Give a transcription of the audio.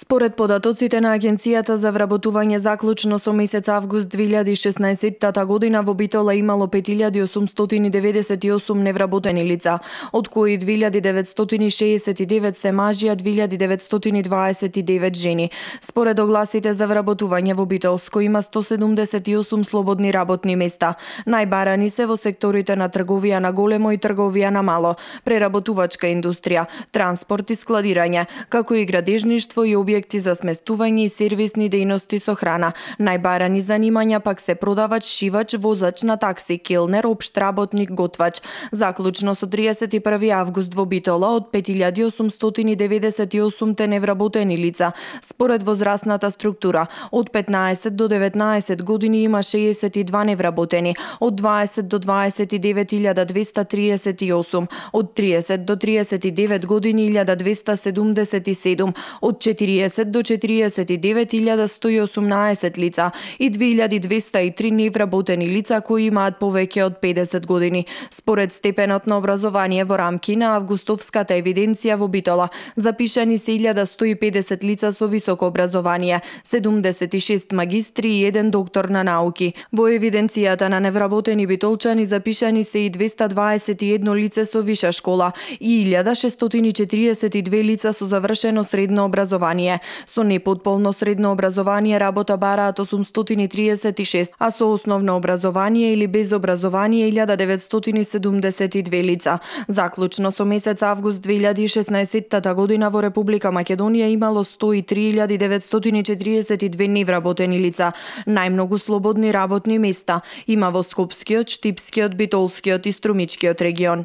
Според податоците на Агенцијата за вработување заклучно со месец август 2016 година во Битола имало 5898 невработени лица, од кои 2969 се мажи, а 2929 жени. Според огласите за вработување во Битолско има 178 слободни работни места. Најбарани се во секторите на трговија на големо и трговија на мало, преработувачка индустрија, транспорт и складирање, како и градежништво и обработување објекти за сместување и сервисни дејности со храна. Најбарани занимања пак се продавач, шивач, возач на такси, келнер, работник, готвач. Заклучно со 31 август во Битола од 5898 те невработени лица. Според возрастната структура, од 15 до 19 години има 62 невработени, од 20 до 29238, од 30 до 39 години 1277, од 30 до 49.118 лица и 2203 невработени лица кои имаат повеќе од 50 години. Според степенот на образование во рамки на августовската евиденција во Битола, запишани се 1150 лица со високо образование, 76 магистри и 1 доктор на науки. Во евиденцијата на невработени битолчани запишани се и 221 лице со виша школа и 1642 лица со завршено средно образование образование. Со неподполно средно образование работа бараат 836, а со основно образование или без образование 1972 лица. Заклучно со месец август 2016 година во Република Македонија имало 103.942 невработени лица, најмногу слободни работни места има во Скопскиот, Штипскиот, Битолскиот и Струмичкиот регион.